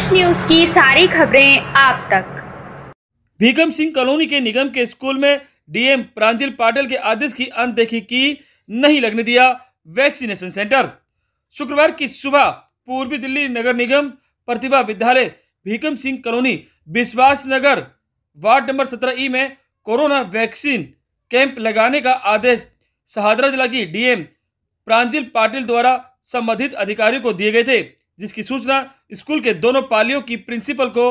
fresh news की सारी खबरें आप तक भीकम सिंह कॉलोनी के निगम के स्कूल में डीएम प्रांजल पाटिल के आदेश की अनदेखी की नहीं लगने दिया वैक्सीनेशन सेंटर शुक्रवार की सुबह पूर्वी दिल्ली नगर निगम प्रतिभा विद्यालय भीकम सिंह कॉलोनी विश्वास नगर वार्ड नंबर सत्रह ई में कोरोना वैक्सीन कैंप लगाने का आदेश शहादरा जिला की डीएम प्रांजिल पाटिल द्वारा संबंधित अधिकारियों को दिए गए थे जिसकी सूचना स्कूल के दोनों पालियों की प्रिंसिपल को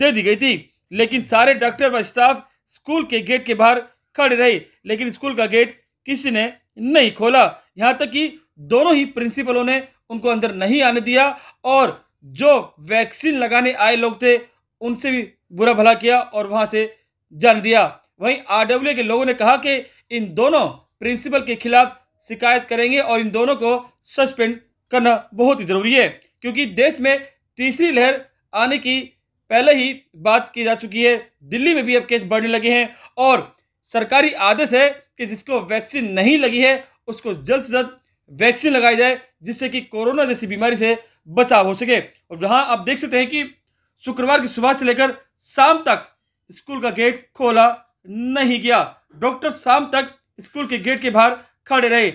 दे दी गई थी लेकिन सारे डॉक्टर व स्टाफ स्कूल के गेट के बाहर खड़े रहे लेकिन स्कूल का गेट किसी ने नहीं खोला यहाँ तक कि दोनों ही प्रिंसिपलों ने उनको अंदर नहीं आने दिया और जो वैक्सीन लगाने आए लोग थे उनसे भी बुरा भला किया और वहाँ से जान दिया वहीं आरडब्ल्यू के लोगों ने कहा कि इन दोनों प्रिंसिपल के खिलाफ शिकायत करेंगे और इन दोनों को सस्पेंड करना बहुत ही ज़रूरी है क्योंकि देश में तीसरी लहर आने की पहले ही बात की जा चुकी है दिल्ली में भी अब केस बढ़ने लगे हैं और सरकारी आदेश है कि जिसको वैक्सीन नहीं लगी है उसको जल्द से जल्द वैक्सीन लगाई जाए जिससे कि कोरोना जैसी बीमारी से बचाव हो सके और जहां आप देख सकते हैं कि शुक्रवार की सुबह से लेकर शाम तक स्कूल का गेट खोला नहीं गया डॉक्टर शाम तक स्कूल के गेट के बाहर खड़े रहे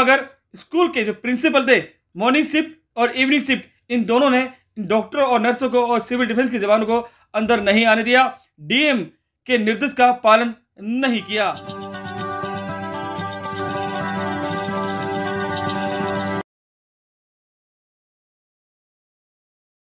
मगर स्कूल के जो प्रिंसिपल थे मॉर्निंग शिफ्ट और इवनिंग शिफ्ट इन दोनों ने डॉक्टरों और नर्सों को और सिविल डिफेंस के जवानों को अंदर नहीं आने दिया डीएम के निर्देश का पालन नहीं किया